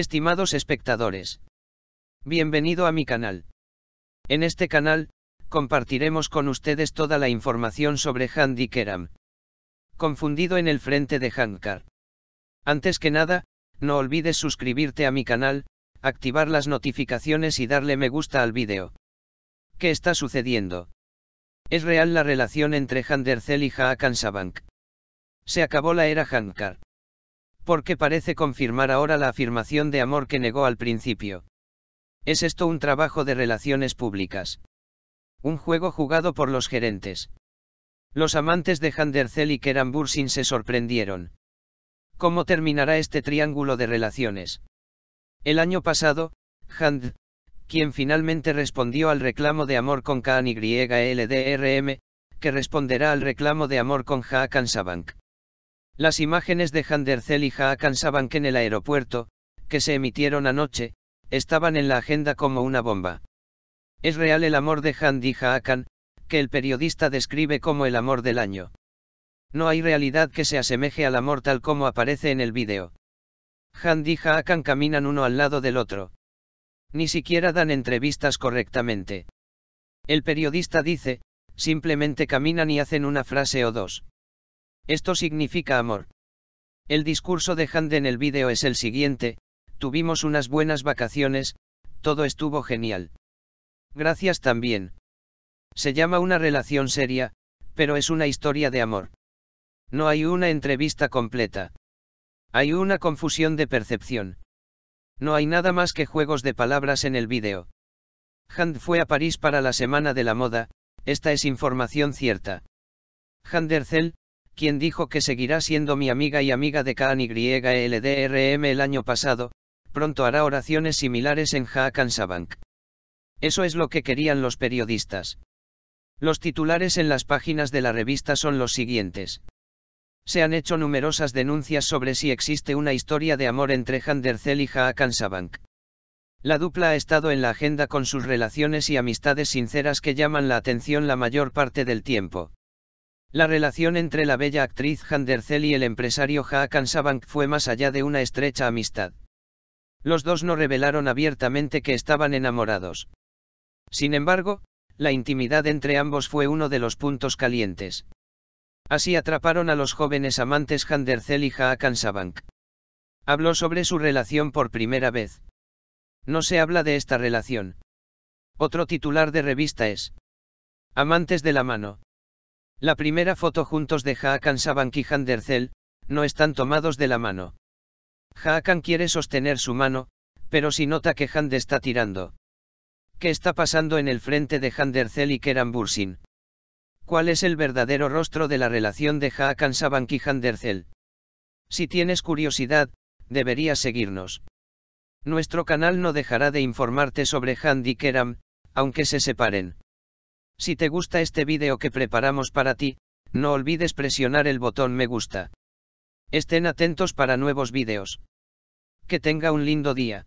Estimados espectadores. Bienvenido a mi canal. En este canal, compartiremos con ustedes toda la información sobre Handy Keram. Confundido en el frente de Hankar. Antes que nada, no olvides suscribirte a mi canal, activar las notificaciones y darle me gusta al vídeo. ¿Qué está sucediendo? Es real la relación entre Handercel y Haakansabank? Se acabó la era Hankar? porque parece confirmar ahora la afirmación de amor que negó al principio. Es esto un trabajo de relaciones públicas. Un juego jugado por los gerentes. Los amantes de Handercel y Keran Bursin se sorprendieron. ¿Cómo terminará este triángulo de relaciones? El año pasado, Hand, quien finalmente respondió al reclamo de amor con Kaan Yldrm, que responderá al reclamo de amor con Hakan las imágenes de Handercel y Hakan que en el aeropuerto, que se emitieron anoche, estaban en la agenda como una bomba. Es real el amor de y Hakan, que el periodista describe como el amor del año. No hay realidad que se asemeje al amor tal como aparece en el vídeo. y Hakan caminan uno al lado del otro. Ni siquiera dan entrevistas correctamente. El periodista dice, simplemente caminan y hacen una frase o dos. Esto significa amor. El discurso de Hand en el vídeo es el siguiente, tuvimos unas buenas vacaciones, todo estuvo genial. Gracias también. Se llama una relación seria, pero es una historia de amor. No hay una entrevista completa. Hay una confusión de percepción. No hay nada más que juegos de palabras en el vídeo. Hand fue a París para la Semana de la Moda, esta es información cierta. Handercel, quien dijo que seguirá siendo mi amiga y amiga de Kaan LDRM el año pasado, pronto hará oraciones similares en Haakansabank. Eso es lo que querían los periodistas. Los titulares en las páginas de la revista son los siguientes. Se han hecho numerosas denuncias sobre si existe una historia de amor entre Handercel y Haakansabank. La dupla ha estado en la agenda con sus relaciones y amistades sinceras que llaman la atención la mayor parte del tiempo. La relación entre la bella actriz Handercel y el empresario Hakan Sabank fue más allá de una estrecha amistad. Los dos no revelaron abiertamente que estaban enamorados. Sin embargo, la intimidad entre ambos fue uno de los puntos calientes. Así atraparon a los jóvenes amantes Handercel y Hakan Sabank. Habló sobre su relación por primera vez. No se habla de esta relación. Otro titular de revista es. Amantes de la mano. La primera foto juntos de Hakan Sabanki Handerzell, no están tomados de la mano. Hakan quiere sostener su mano, pero si nota que Hand está tirando. ¿Qué está pasando en el frente de Handerzel y Keram Bursin? ¿Cuál es el verdadero rostro de la relación de Hakan Sabanki Handerzell? Si tienes curiosidad, deberías seguirnos. Nuestro canal no dejará de informarte sobre y Keram, aunque se separen. Si te gusta este vídeo que preparamos para ti, no olvides presionar el botón me gusta. Estén atentos para nuevos vídeos. Que tenga un lindo día.